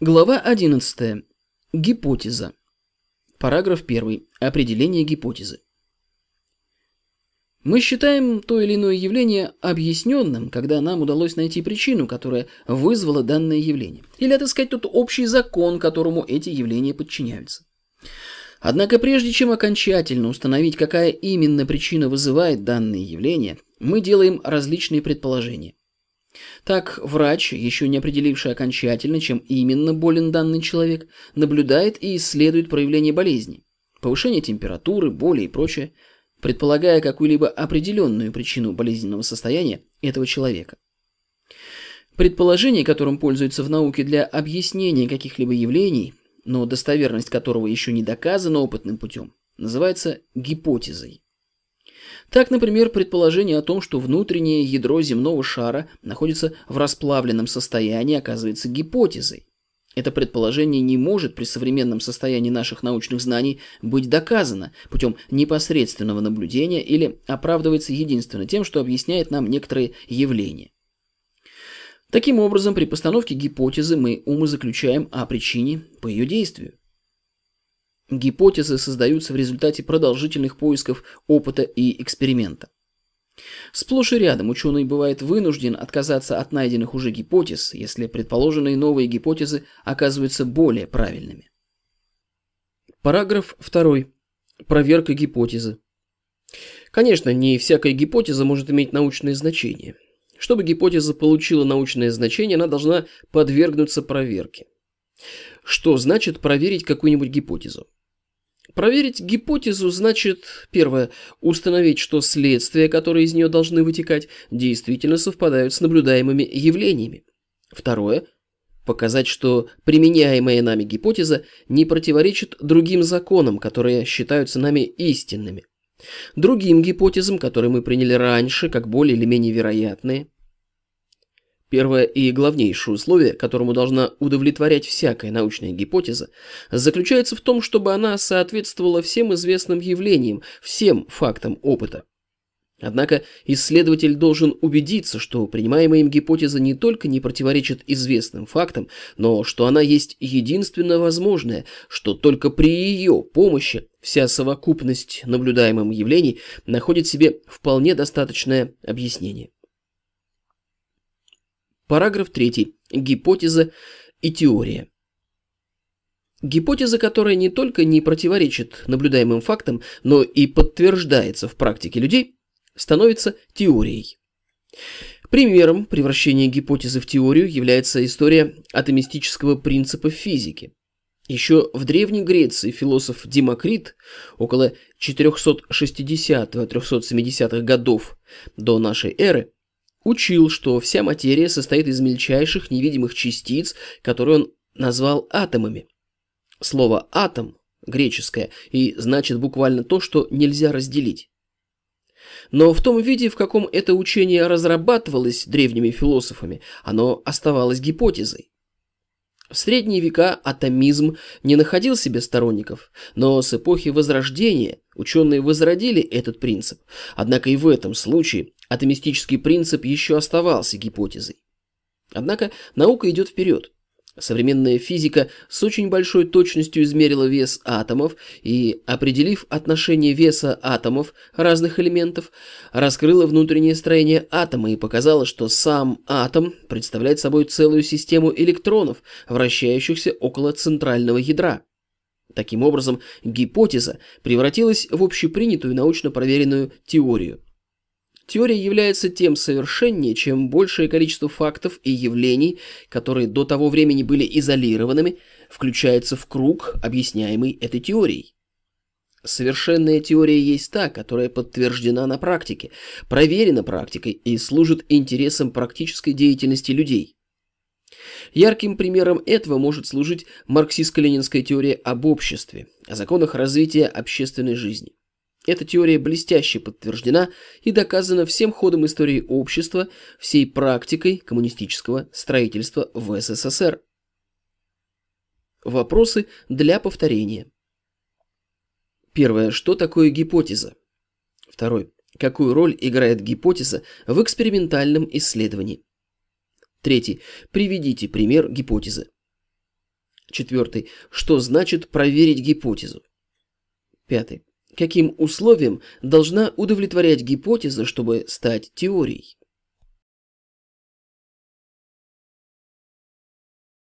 Глава 11. Гипотеза. Параграф 1. Определение гипотезы. Мы считаем то или иное явление объясненным, когда нам удалось найти причину, которая вызвала данное явление, или отыскать тот общий закон, которому эти явления подчиняются. Однако прежде чем окончательно установить, какая именно причина вызывает данные явления, мы делаем различные предположения – так, врач, еще не определивший окончательно, чем именно болен данный человек, наблюдает и исследует проявление болезни, повышение температуры, боли и прочее, предполагая какую-либо определенную причину болезненного состояния этого человека. Предположение, которым пользуются в науке для объяснения каких-либо явлений, но достоверность которого еще не доказана опытным путем, называется гипотезой. Так, например, предположение о том, что внутреннее ядро земного шара находится в расплавленном состоянии, оказывается гипотезой. Это предположение не может при современном состоянии наших научных знаний быть доказано путем непосредственного наблюдения или оправдывается единственно тем, что объясняет нам некоторые явления. Таким образом, при постановке гипотезы мы умозаключаем о причине по ее действию. Гипотезы создаются в результате продолжительных поисков опыта и эксперимента. Сплошь и рядом ученый бывает вынужден отказаться от найденных уже гипотез, если предположенные новые гипотезы оказываются более правильными. Параграф 2. Проверка гипотезы. Конечно, не всякая гипотеза может иметь научное значение. Чтобы гипотеза получила научное значение, она должна подвергнуться проверке. Что значит проверить какую-нибудь гипотезу? Проверить гипотезу значит, первое, установить, что следствия, которые из нее должны вытекать, действительно совпадают с наблюдаемыми явлениями. Второе, показать, что применяемая нами гипотеза не противоречит другим законам, которые считаются нами истинными. Другим гипотезам, которые мы приняли раньше, как более или менее вероятные. Первое и главнейшее условие, которому должна удовлетворять всякая научная гипотеза, заключается в том, чтобы она соответствовала всем известным явлениям, всем фактам опыта. Однако исследователь должен убедиться, что принимаемая им гипотеза не только не противоречит известным фактам, но что она есть единственно возможная, что только при ее помощи вся совокупность наблюдаемых явлений находит себе вполне достаточное объяснение. Параграф 3. Гипотеза и теория. Гипотеза, которая не только не противоречит наблюдаемым фактам, но и подтверждается в практике людей, становится теорией. Примером превращения гипотезы в теорию является история атомистического принципа физики. Еще в Древней Греции философ Демокрит около 460-370-х годов до нашей эры учил, что вся материя состоит из мельчайших невидимых частиц, которые он назвал атомами. Слово «атом» греческое и значит буквально то, что нельзя разделить. Но в том виде, в каком это учение разрабатывалось древними философами, оно оставалось гипотезой. В средние века атомизм не находил себе сторонников, но с эпохи Возрождения ученые возродили этот принцип. Однако и в этом случае атомистический принцип еще оставался гипотезой. Однако наука идет вперед. Современная физика с очень большой точностью измерила вес атомов и, определив отношение веса атомов разных элементов, раскрыла внутреннее строение атома и показала, что сам атом представляет собой целую систему электронов, вращающихся около центрального ядра. Таким образом, гипотеза превратилась в общепринятую научно проверенную теорию. Теория является тем совершеннее, чем большее количество фактов и явлений, которые до того времени были изолированными, включается в круг, объясняемый этой теорией. Совершенная теория есть та, которая подтверждена на практике, проверена практикой и служит интересам практической деятельности людей. Ярким примером этого может служить марксистско-ленинская теория об обществе, о законах развития общественной жизни. Эта теория блестяще подтверждена и доказана всем ходом истории общества, всей практикой коммунистического строительства в СССР. Вопросы для повторения. Первое. Что такое гипотеза? Второй. Какую роль играет гипотеза в экспериментальном исследовании? Третий. Приведите пример гипотезы. Четвертый. Что значит проверить гипотезу? Пятый каким условиям должна удовлетворять гипотеза, чтобы стать теорией.